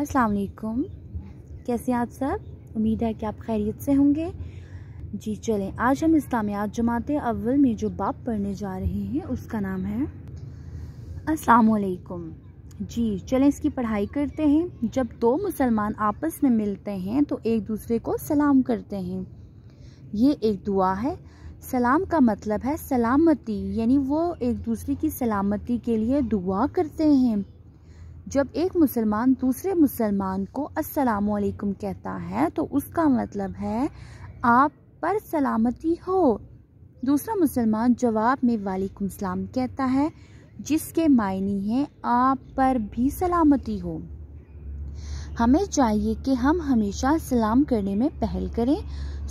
अस्सलाम वालेकुम कैसे हैं आप सब उम्मीद है कि आप खैरियत से होंगे जी चलें आज हम इस्लामियात जमात अव्वल में जो बाप पढ़ने जा रहे हैं उसका नाम है अस्सलाम वालेकुम जी चलें इसकी पढ़ाई करते हैं जब दो मुसलमान आपस में मिलते हैं तो एक दूसरे को सलाम करते हैं ये एक दुआ है सलाम का मतलब है सलामती यानी वो एक दूसरे की सलामती के लिए दुआ करते हैं जब एक मुसलमान दूसरे मुसलमान को असलकुम कहता है तो उसका मतलब है आप पर सलामती हो दूसरा मुसलमान जवाब में वालेकुम सलाम कहता है जिसके मायने हैं आप पर भी सलामती हो हमें चाहिए कि हम हमेशा सलाम करने में पहल करें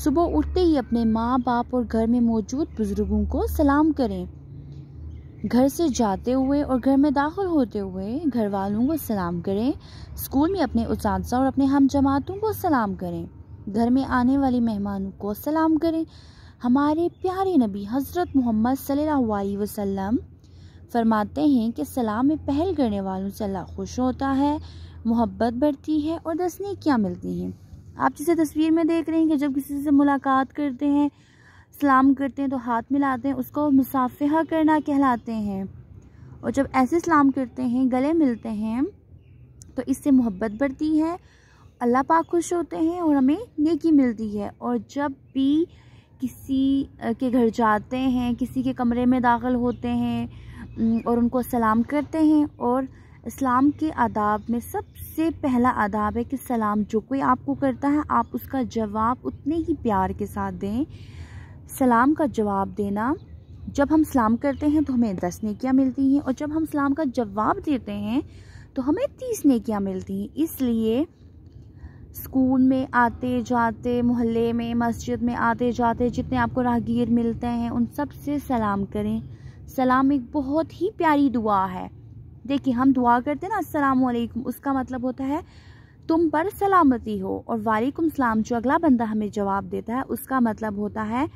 सुबह उठते ही अपने माँ बाप और घर में मौजूद बुज़ुर्गों को सलाम करें घर से जाते हुए और घर में दाखिल होते हुए घर वालों को सलाम करें स्कूल में अपने उस और अपने हम जमातों को सलाम करें घर में आने वाले मेहमानों को सलाम करें हमारे प्यारे नबी हज़रत मोहम्मद सल्लल्लाहु वसल्लम फरमाते हैं कि सलाम में पहल करने वालों से अल्लाह खुश होता है मोहब्बत बढ़ती है और दस क्या मिलती हैं आप जिसे तस्वीर में देख रहे हैं कि जब किसी से मुलाकात करते हैं सलाम करते हैं तो हाथ मिलाते हैं उसको मुसाफहा करना कहलाते हैं और जब ऐसे सलाम करते हैं गले मिलते हैं तो इससे मोहब्बत बढ़ती है अल्लाह पाक खुश होते हैं और हमें नेकी मिलती है और जब भी किसी के घर जाते हैं किसी के कमरे में दाखिल होते हैं और उनको सलाम करते हैं और इस्लाम के आदाब में सबसे पहला आदाब है कि सलाम जो कोई आपको करता है आप उसका जवाब उतने ही प्यार के साथ दें सलाम का जवाब देना जब हम सलाम करते हैं तो हमें दस नेकियाँ मिलती हैं और जब हम सलाम का जवाब देते हैं तो हमें तीस नेकियाँ मिलती हैं इसलिए स्कूल में आते जाते मोहल्ले में मस्जिद में आते जाते जितने आपको राहगीर मिलते हैं उन सब से सलाम करें सलाम एक बहुत ही प्यारी दुआ है देखिए हम दुआ करते हैं ना अस्सलाम वालेकुम उसका मतलब होता है तुम पर सलामती हो और वालेकुम सलाम जो अगला बंदा हमें जवाब देता है उसका मतलब होता है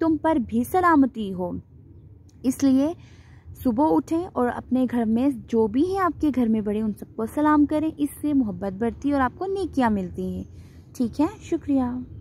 तुम पर भी सलामती हो इसलिए सुबह उठें और अपने घर में जो भी हैं आपके घर में बड़े उन सबको सलाम करें इससे मोहब्बत बढ़ती है और आपको नेकियाँ मिलती हैं ठीक है शुक्रिया